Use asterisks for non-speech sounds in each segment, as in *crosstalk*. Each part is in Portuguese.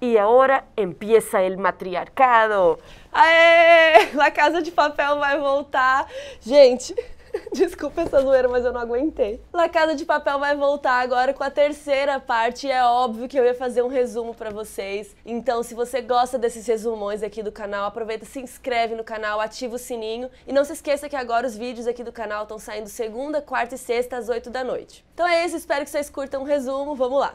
E agora empieza o matriarcado. Aê! La Casa de Papel vai voltar. Gente, *laughs* Desculpa essa zoeira, mas eu não aguentei. La Casa de Papel vai voltar agora com a terceira parte e é óbvio que eu ia fazer um resumo para vocês. Então, se você gosta desses resumões aqui do canal, aproveita, se inscreve no canal, ativa o sininho e não se esqueça que agora os vídeos aqui do canal estão saindo segunda, quarta e sexta às 8 da noite. Então é isso, espero que vocês curtam o resumo, vamos lá.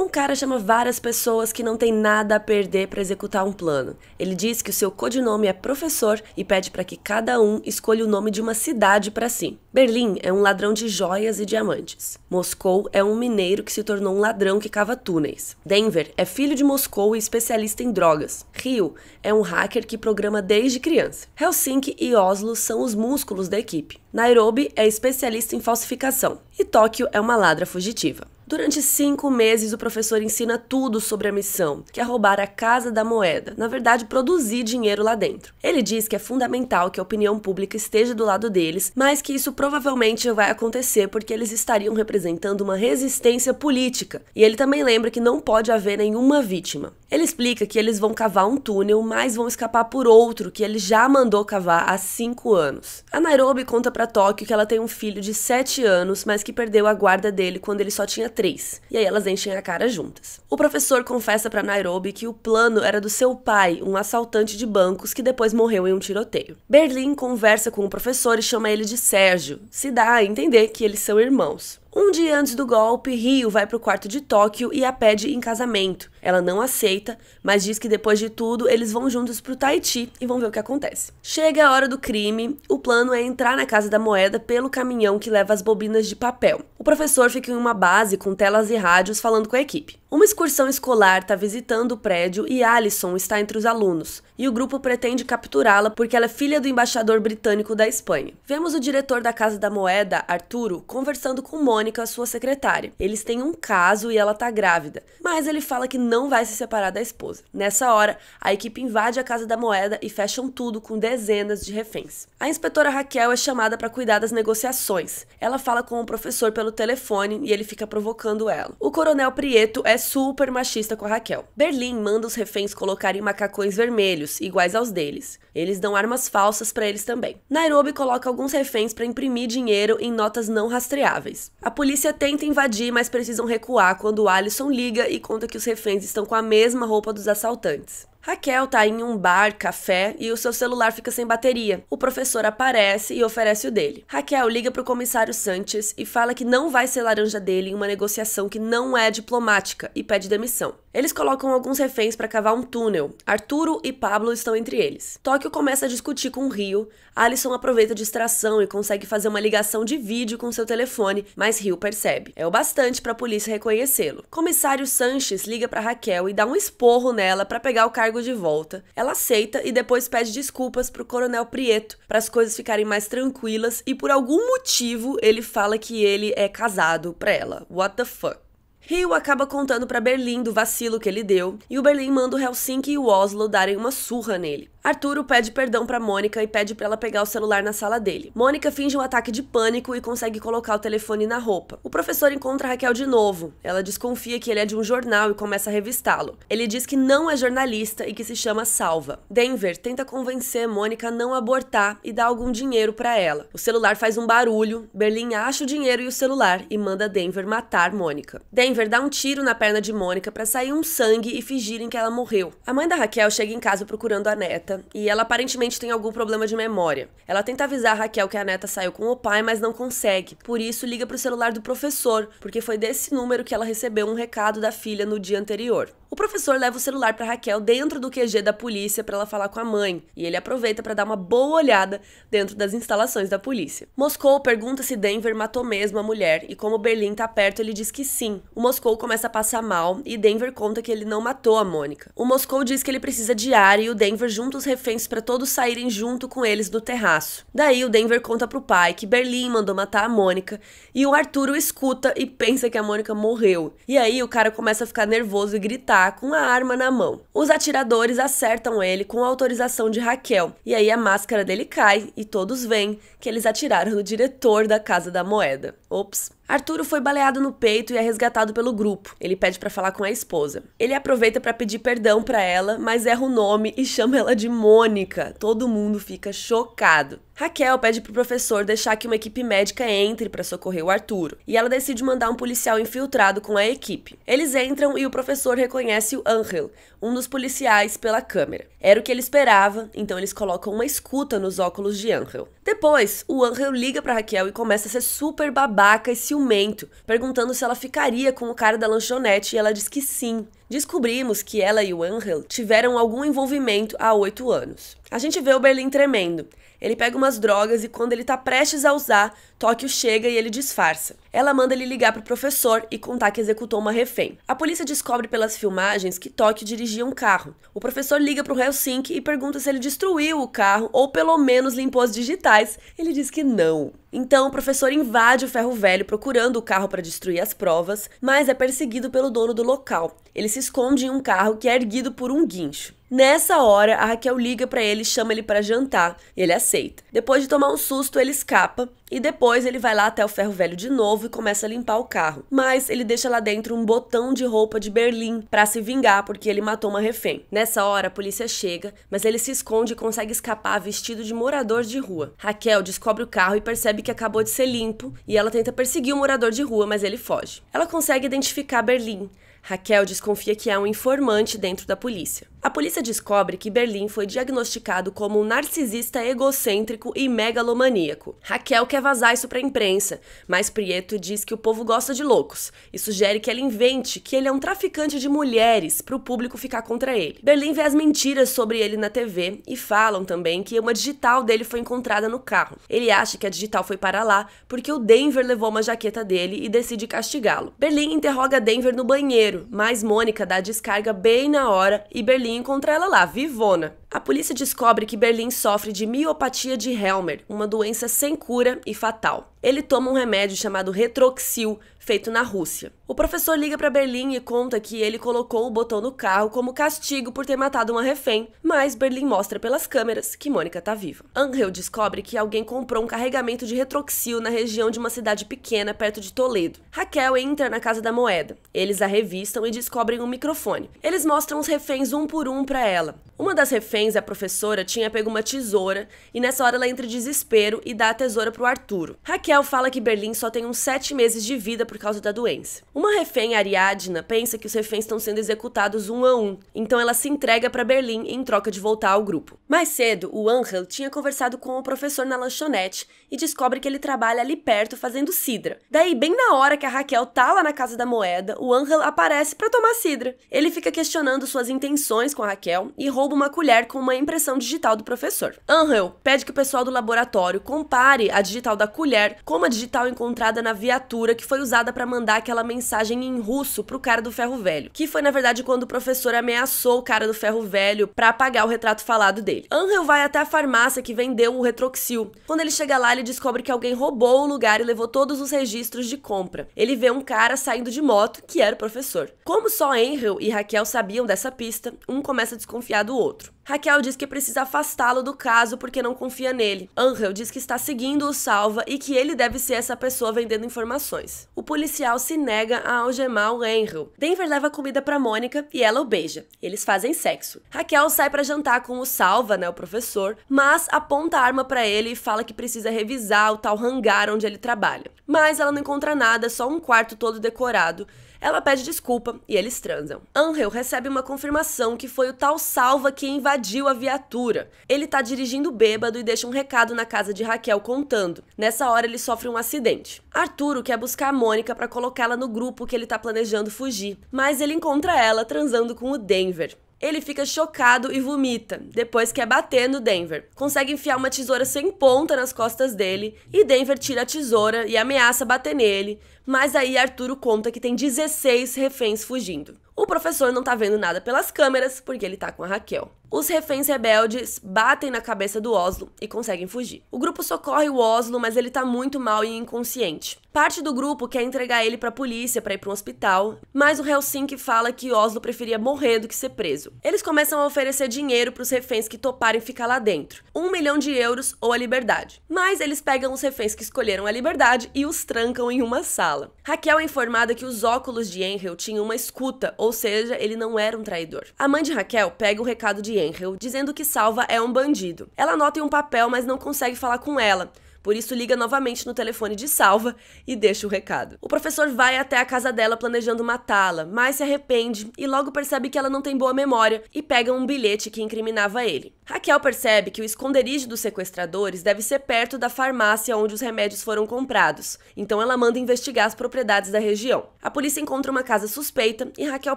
Um cara chama várias pessoas que não tem nada a perder para executar um plano. Ele diz que o seu codinome é professor e pede para que cada um escolha o nome de uma cidade para si. Berlim é um ladrão de joias e diamantes. Moscou é um mineiro que se tornou um ladrão que cava túneis. Denver é filho de Moscou e especialista em drogas. Rio é um hacker que programa desde criança. Helsinki e Oslo são os músculos da equipe. Nairobi é especialista em falsificação. E Tóquio é uma ladra fugitiva. Durante cinco meses, o professor ensina tudo sobre a missão, que é roubar a casa da moeda, na verdade, produzir dinheiro lá dentro. Ele diz que é fundamental que a opinião pública esteja do lado deles, mas que isso provavelmente vai acontecer porque eles estariam representando uma resistência política. E ele também lembra que não pode haver nenhuma vítima. Ele explica que eles vão cavar um túnel, mas vão escapar por outro que ele já mandou cavar há cinco anos. A Nairobi conta para Tóquio que ela tem um filho de 7 anos, mas que perdeu a guarda dele quando ele só tinha três. E aí elas enchem a cara juntas. O professor confessa para Nairobi que o plano era do seu pai, um assaltante de bancos que depois morreu em um tiroteio. Berlim conversa com o professor e chama ele de Sérgio. Se dá a entender que eles são irmãos. Um dia antes do golpe, Rio vai pro quarto de Tóquio e a pede em casamento. Ela não aceita, mas diz que depois de tudo eles vão juntos pro Tahiti e vão ver o que acontece. Chega a hora do crime, o plano é entrar na casa da moeda pelo caminhão que leva as bobinas de papel. O professor fica em uma base com telas e rádios falando com a equipe. Uma excursão escolar está visitando o prédio e Alison está entre os alunos, e o grupo pretende capturá-la porque ela é filha do embaixador britânico da Espanha. Vemos o diretor da Casa da Moeda, Arturo, conversando com Mônica, sua secretária. Eles têm um caso e ela está grávida, mas ele fala que não vai se separar da esposa. Nessa hora, a equipe invade a Casa da Moeda e fecham tudo com dezenas de reféns. A inspetora Raquel é chamada para cuidar das negociações. Ela fala com o professor pelo telefone e ele fica provocando ela. O coronel Prieto é é super machista com a Raquel. Berlim manda os reféns colocarem macacões vermelhos, iguais aos deles. Eles dão armas falsas para eles também. Nairobi coloca alguns reféns para imprimir dinheiro em notas não rastreáveis. A polícia tenta invadir, mas precisam recuar quando Alison liga e conta que os reféns estão com a mesma roupa dos assaltantes. Raquel tá em um bar, café e o seu celular fica sem bateria. O professor aparece e oferece o dele. Raquel liga pro comissário Sanches e fala que não vai ser laranja dele em uma negociação que não é diplomática e pede demissão. Eles colocam alguns reféns para cavar um túnel. Arturo e Pablo estão entre eles. Tóquio começa a discutir com o Rio. Alison aproveita a distração e consegue fazer uma ligação de vídeo com seu telefone, mas Rio percebe. É o bastante para a polícia reconhecê-lo. Comissário Sanches liga para Raquel e dá um esporro nela para pegar o cargo cargo de volta. Ela aceita e depois pede desculpas pro Coronel Prieto para as coisas ficarem mais tranquilas e por algum motivo ele fala que ele é casado pra ela. What the fuck? Rio acaba contando para Berlim do vacilo que ele deu, e o Berlim manda o Helsinki e o Oslo darem uma surra nele. Arturo pede perdão para Mônica e pede para ela pegar o celular na sala dele. Mônica finge um ataque de pânico e consegue colocar o telefone na roupa. O professor encontra Raquel de novo. Ela desconfia que ele é de um jornal e começa a revistá-lo. Ele diz que não é jornalista e que se chama Salva. Denver tenta convencer Mônica a não abortar e dá algum dinheiro para ela. O celular faz um barulho, Berlim acha o dinheiro e o celular e manda Denver matar Mônica. Denver Denver dá um tiro na perna de Mônica para sair um sangue e fingirem que ela morreu. A mãe da Raquel chega em casa procurando a neta e ela aparentemente tem algum problema de memória. Ela tenta avisar a Raquel que a neta saiu com o pai, mas não consegue. Por isso, liga para o celular do professor, porque foi desse número que ela recebeu um recado da filha no dia anterior. O professor leva o celular para Raquel dentro do QG da polícia para ela falar com a mãe, e ele aproveita para dar uma boa olhada dentro das instalações da polícia. Moscou pergunta se Denver matou mesmo a mulher, e como Berlim tá perto, ele diz que sim. O Moscou começa a passar mal e Denver conta que ele não matou a Mônica. O Moscou diz que ele precisa de ar e o Denver junta os reféns para todos saírem junto com eles do terraço. Daí o Denver conta pro pai que Berlim mandou matar a Mônica, e o Arturo escuta e pensa que a Mônica morreu. E aí o cara começa a ficar nervoso e gritar está com a arma na mão. Os atiradores acertam ele com autorização de Raquel, e aí a máscara dele cai e todos veem que eles atiraram no diretor da Casa da Moeda. Ops. Arturo foi baleado no peito e é resgatado pelo grupo. Ele pede para falar com a esposa. Ele aproveita para pedir perdão para ela, mas erra o nome e chama ela de Mônica. Todo mundo fica chocado. Raquel pede pro professor deixar que uma equipe médica entre para socorrer o Arturo, e ela decide mandar um policial infiltrado com a equipe. Eles entram e o professor reconhece o Angel, um dos policiais, pela câmera. Era o que ele esperava, então eles colocam uma escuta nos óculos de Angel. Depois, o Angel liga para Raquel e começa a ser super babado babaca e ciumento, perguntando se ela ficaria com o cara da lanchonete e ela diz que sim. Descobrimos que ela e o Angel tiveram algum envolvimento há oito anos. A gente vê o Berlim tremendo. Ele pega umas drogas e quando ele tá prestes a usar, Tóquio chega e ele disfarça. Ela manda ele ligar pro professor e contar que executou uma refém. A polícia descobre pelas filmagens que Tóquio dirigia um carro. O professor liga pro Helsinki e pergunta se ele destruiu o carro ou pelo menos limpou as digitais. Ele diz que não. Então, o professor invade o ferro velho procurando o carro para destruir as provas, mas é perseguido pelo dono do local. Ele se esconde em um carro que é erguido por um guincho. Nessa hora, a Raquel liga para ele, chama ele para jantar, ele aceita. Depois de tomar um susto, ele escapa e depois ele vai lá até o ferro velho de novo e começa a limpar o carro. Mas ele deixa lá dentro um botão de roupa de Berlim para se vingar porque ele matou uma refém. Nessa hora, a polícia chega, mas ele se esconde e consegue escapar vestido de morador de rua. Raquel descobre o carro e percebe que acabou de ser limpo e ela tenta perseguir o morador de rua, mas ele foge. Ela consegue identificar Berlim, Raquel desconfia que há um informante dentro da polícia. A polícia descobre que Berlim foi diagnosticado como um narcisista egocêntrico e megalomaníaco. Raquel quer vazar isso para a imprensa, mas Prieto diz que o povo gosta de loucos e sugere que ela invente que ele é um traficante de mulheres para o público ficar contra ele. Berlim vê as mentiras sobre ele na TV e falam também que uma digital dele foi encontrada no carro. Ele acha que a digital foi para lá porque o Denver levou uma jaqueta dele e decide castigá-lo. Berlim interroga Denver no banheiro banheiro, mas Mônica dá a descarga bem na hora e Berlim encontra ela lá, vivona. A polícia descobre que Berlim sofre de miopatia de Helmer, uma doença sem cura e fatal. Ele toma um remédio chamado Retroxil, feito na Rússia. O professor liga para Berlim e conta que ele colocou o botão no carro como castigo por ter matado uma refém, mas Berlim mostra pelas câmeras que Mônica tá viva. Angel descobre que alguém comprou um carregamento de retroxil na região de uma cidade pequena perto de Toledo. Raquel entra na casa da moeda. Eles a revistam e descobrem um microfone. Eles mostram os reféns um por um para ela. Uma das reféns, a professora, tinha pego uma tesoura e nessa hora ela entra em desespero e dá a tesoura pro Arturo. Raquel fala que Berlim só tem uns sete meses de vida por por causa da doença. Uma refém, Ariadna, pensa que os reféns estão sendo executados um a um, então ela se entrega para Berlim em troca de voltar ao grupo. Mais cedo, o Angel tinha conversado com o professor na lanchonete e descobre que ele trabalha ali perto fazendo sidra. Daí, bem na hora que a Raquel tá lá na casa da moeda, o Angel aparece para tomar sidra. Ele fica questionando suas intenções com a Raquel e rouba uma colher com uma impressão digital do professor. Angel pede que o pessoal do laboratório compare a digital da colher com a digital encontrada na viatura que foi usada usada para mandar aquela mensagem em russo pro cara do ferro velho, que foi na verdade quando o professor ameaçou o cara do ferro velho para apagar o retrato falado dele. Angel vai até a farmácia que vendeu o Retroxil. Quando ele chega lá, ele descobre que alguém roubou o lugar e levou todos os registros de compra. Ele vê um cara saindo de moto que era o professor. Como só Angel e Raquel sabiam dessa pista, um começa a desconfiar do outro. Raquel diz que precisa afastá-lo do caso porque não confia nele. Angel diz que está seguindo o Salva e que ele deve ser essa pessoa vendendo informações. O policial se nega a algemar o Angel. Denver leva comida para Mônica e ela o beija. Eles fazem sexo. Raquel sai para jantar com o Salva, né, o professor, mas aponta a arma para ele e fala que precisa revisar o tal hangar onde ele trabalha. Mas ela não encontra nada, só um quarto todo decorado ela pede desculpa e eles transam. Angel recebe uma confirmação que foi o tal Salva que invadiu a viatura. Ele tá dirigindo bêbado e deixa um recado na casa de Raquel contando. Nessa hora ele sofre um acidente. Arturo quer buscar a Mônica para colocá-la no grupo que ele tá planejando fugir, mas ele encontra ela transando com o Denver. Ele fica chocado e vomita, depois quer bater no Denver. Consegue enfiar uma tesoura sem ponta nas costas dele e Denver tira a tesoura e ameaça bater nele, mas aí Arturo conta que tem 16 reféns fugindo. O professor não tá vendo nada pelas câmeras porque ele tá com a Raquel. Os reféns rebeldes batem na cabeça do Oslo e conseguem fugir. O grupo socorre o Oslo, mas ele tá muito mal e inconsciente. Parte do grupo quer entregar ele para a polícia para ir para um hospital, mas o Helsinki fala que Oslo preferia morrer do que ser preso. Eles começam a oferecer dinheiro para os reféns que toparem ficar lá dentro, um milhão de euros ou a liberdade. Mas eles pegam os reféns que escolheram a liberdade e os trancam em uma sala fala. Raquel é informada que os óculos de Enrel tinham uma escuta, ou seja, ele não era um traidor. A mãe de Raquel pega o recado de Enrel, dizendo que Salva é um bandido. Ela anota em um papel, mas não consegue falar com ela. Por isso, liga novamente no telefone de salva e deixa o recado. O professor vai até a casa dela planejando matá-la, mas se arrepende e logo percebe que ela não tem boa memória e pega um bilhete que incriminava ele. Raquel percebe que o esconderijo dos sequestradores deve ser perto da farmácia onde os remédios foram comprados, então ela manda investigar as propriedades da região. A polícia encontra uma casa suspeita e Raquel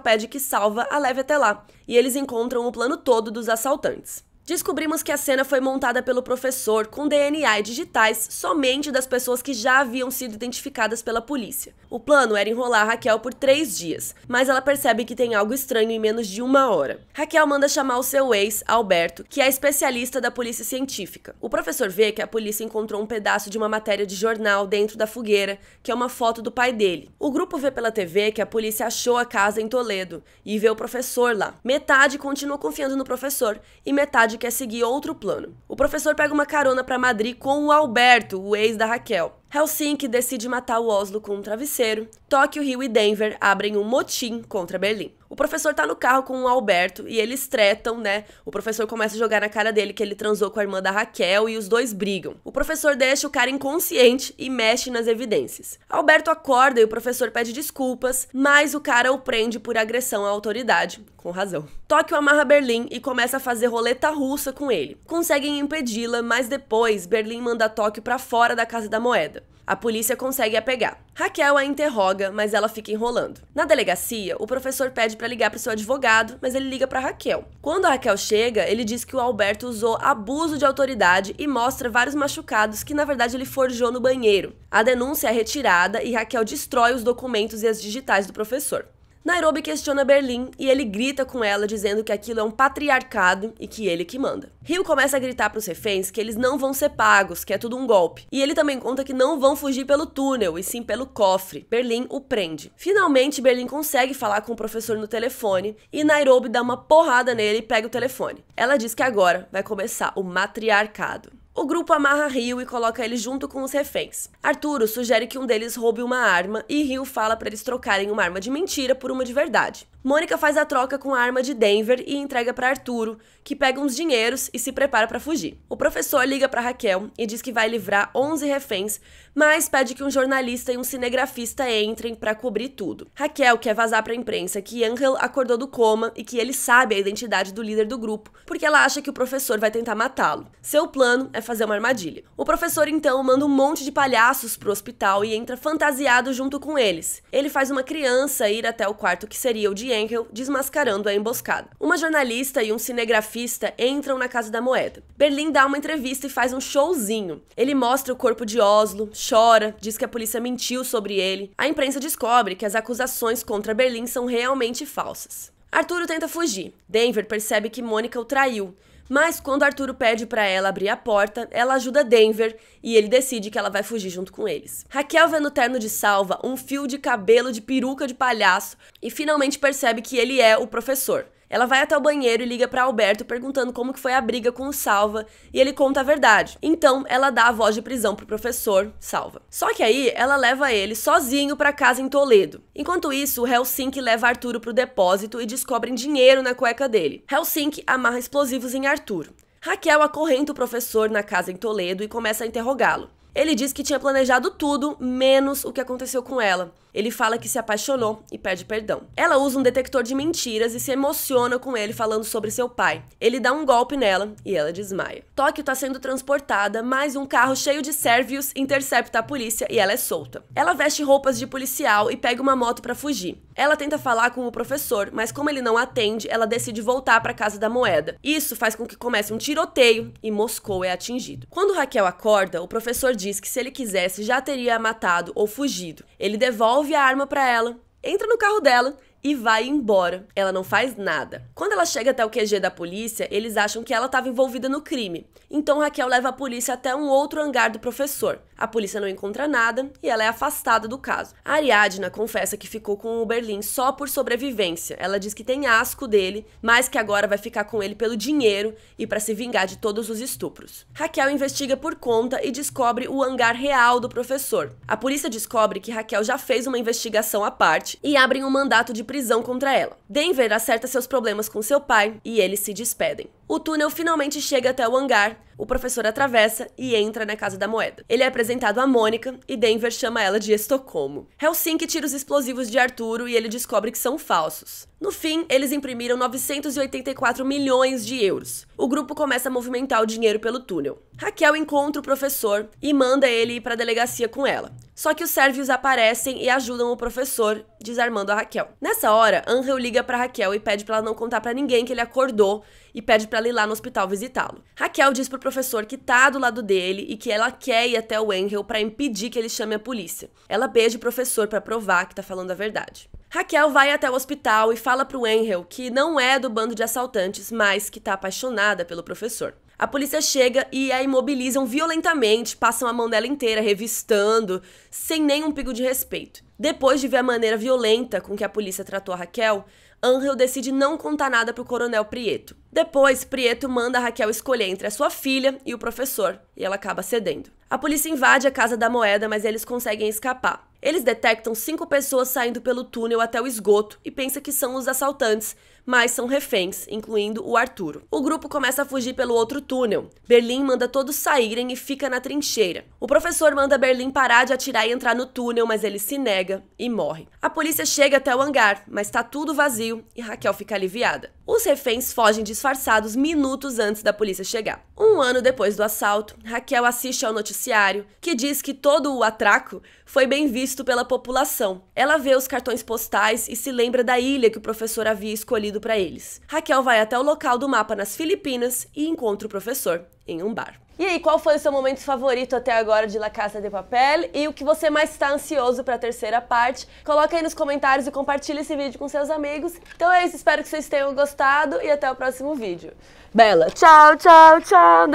pede que Salva a leve até lá, e eles encontram o plano todo dos assaltantes. Descobrimos que a cena foi montada pelo professor com DNA e digitais somente das pessoas que já haviam sido identificadas pela polícia. O plano era enrolar Raquel por três dias, mas ela percebe que tem algo estranho em menos de uma hora. Raquel manda chamar o seu ex, Alberto, que é especialista da polícia científica. O professor vê que a polícia encontrou um pedaço de uma matéria de jornal dentro da fogueira, que é uma foto do pai dele. O grupo vê pela TV que a polícia achou a casa em Toledo e vê o professor lá. Metade continua confiando no professor e metade quer é seguir outro plano. O professor pega uma carona para Madrid com o Alberto, o ex da Raquel. Helsinki decide matar o Oslo com um travesseiro. Tóquio, Rio e Denver abrem um motim contra Berlim. O professor tá no carro com o Alberto e eles tretam, né? O professor começa a jogar na cara dele que ele transou com a irmã da Raquel e os dois brigam. O professor deixa o cara inconsciente e mexe nas evidências. Alberto acorda e o professor pede desculpas, mas o cara o prende por agressão à autoridade, com razão. Tóquio amarra Berlim e começa a fazer roleta russa com ele. Conseguem impedi-la, mas depois Berlim manda Tóquio para fora da casa da moeda. A polícia consegue a pegar. Raquel a interroga, mas ela fica enrolando. Na delegacia, o professor pede para ligar para seu advogado, mas ele liga para Raquel. Quando a Raquel chega, ele diz que o Alberto usou abuso de autoridade e mostra vários machucados que na verdade ele forjou no banheiro. A denúncia é retirada e Raquel destrói os documentos e as digitais do professor. Nairobi questiona Berlim e ele grita com ela dizendo que aquilo é um patriarcado e que ele que manda. Rio começa a gritar para os reféns que eles não vão ser pagos, que é tudo um golpe. E ele também conta que não vão fugir pelo túnel, e sim pelo cofre. Berlim o prende. Finalmente, Berlim consegue falar com o professor no telefone e Nairobi dá uma porrada nele e pega o telefone. Ela diz que agora vai começar o matriarcado. O grupo amarra Rio e coloca ele junto com os reféns. Arturo sugere que um deles roube uma arma e Rio fala para eles trocarem uma arma de mentira por uma de verdade. Mônica faz a troca com a arma de Denver e entrega para Arturo, que pega uns dinheiros e se prepara para fugir. O professor liga para Raquel e diz que vai livrar 11 reféns, mas pede que um jornalista e um cinegrafista entrem para cobrir tudo. Raquel quer vazar para a imprensa que Angel acordou do coma e que ele sabe a identidade do líder do grupo, porque ela acha que o professor vai tentar matá-lo. Seu plano é fazer uma armadilha. O professor então manda um monte de palhaços pro hospital e entra fantasiado junto com eles. Ele faz uma criança ir até o quarto que seria o de Henkel desmascarando a emboscada. Uma jornalista e um cinegrafista entram na Casa da Moeda. Berlim dá uma entrevista e faz um showzinho. Ele mostra o corpo de Oslo, chora, diz que a polícia mentiu sobre ele. A imprensa descobre que as acusações contra Berlim são realmente falsas. Arturo tenta fugir. Denver percebe que Mônica o traiu mas quando Arturo pede para ela abrir a porta, ela ajuda Denver e ele decide que ela vai fugir junto com eles. Raquel vê no terno de salva um fio de cabelo de peruca de palhaço e finalmente percebe que ele é o professor. Ela vai até o banheiro e liga para Alberto perguntando como que foi a briga com o Salva e ele conta a verdade. Então, ela dá a voz de prisão pro professor Salva. Só que aí ela leva ele sozinho para casa em Toledo. Enquanto isso, o Helsinki leva Arturo pro depósito e descobrem dinheiro na cueca dele. Helsinki amarra explosivos em Arturo. Raquel acorrenta o professor na casa em Toledo e começa a interrogá-lo. Ele diz que tinha planejado tudo, menos o que aconteceu com ela. Ele fala que se apaixonou e pede perdão. Ela usa um detector de mentiras e se emociona com ele falando sobre seu pai. Ele dá um golpe nela e ela desmaia. Tóquio está sendo transportada, mas um carro cheio de sérvios intercepta a polícia e ela é solta. Ela veste roupas de policial e pega uma moto para fugir. Ela tenta falar com o professor, mas como ele não atende, ela decide voltar para casa da moeda. Isso faz com que comece um tiroteio e Moscou é atingido. Quando Raquel acorda, o professor diz que se ele quisesse já teria matado ou fugido. Ele devolve a arma para ela, entra no carro dela e vai embora. Ela não faz nada. Quando ela chega até o QG da polícia, eles acham que ela estava envolvida no crime. Então Raquel leva a polícia até um outro hangar do professor. A polícia não encontra nada e ela é afastada do caso. A Ariadna confessa que ficou com o Berlim só por sobrevivência. Ela diz que tem asco dele, mas que agora vai ficar com ele pelo dinheiro e para se vingar de todos os estupros. Raquel investiga por conta e descobre o hangar real do professor. A polícia descobre que Raquel já fez uma investigação à parte e abrem um mandato de prisão contra ela. Denver acerta seus problemas com seu pai e eles se despedem. O túnel finalmente chega até o hangar, o professor atravessa e entra na Casa da Moeda. Ele é apresentado a Mônica e Denver chama ela de Estocolmo. Helsinki tira os explosivos de Arturo e ele descobre que são falsos. No fim, eles imprimiram 984 milhões de euros. O grupo começa a movimentar o dinheiro pelo túnel. Raquel encontra o professor e manda ele ir para a delegacia com ela. Só que os sérvios aparecem e ajudam o professor, desarmando a Raquel. Nessa hora, Angel liga para Raquel e pede para ela não contar para ninguém que ele acordou e pede para ela ir lá no hospital visitá-lo. Raquel diz pro professor que tá do lado dele e que ela quer ir até o Angel para impedir que ele chame a polícia. Ela beija o professor para provar que tá falando a verdade. Raquel vai até o hospital e fala pro Enrel que não é do bando de assaltantes, mas que tá apaixonada pelo professor. A polícia chega e a imobilizam violentamente, passam a mão dela inteira, revistando, sem nenhum pingo de respeito. Depois de ver a maneira violenta com que a polícia tratou a Raquel, Angel decide não contar nada pro coronel Prieto. Depois, Prieto manda Raquel escolher entre a sua filha e o professor, e ela acaba cedendo. A polícia invade a casa da moeda, mas eles conseguem escapar. Eles detectam cinco pessoas saindo pelo túnel até o esgoto e pensam que são os assaltantes, mas são reféns, incluindo o Arturo. O grupo começa a fugir pelo outro túnel. Berlim manda todos saírem e fica na trincheira. O professor manda Berlim parar de atirar e entrar no túnel, mas ele se nega e morre. A polícia chega até o hangar, mas está tudo vazio e Raquel fica aliviada. Os reféns fogem disfarçados minutos antes da polícia chegar. Um ano depois do assalto, Raquel assiste ao noticiário que diz que todo o atraco foi bem visto pela população. Ela vê os cartões postais e se lembra da ilha que o professor havia escolhido escondido para eles. Raquel vai até o local do mapa nas Filipinas e encontra o professor em um bar. E aí, qual foi o seu momento favorito até agora de La Casa de Papel? E o que você mais está ansioso para a terceira parte? Coloca aí nos comentários e compartilha esse vídeo com seus amigos. Então é isso, espero que vocês tenham gostado e até o próximo vídeo. Bela, tchau, tchau, tchau.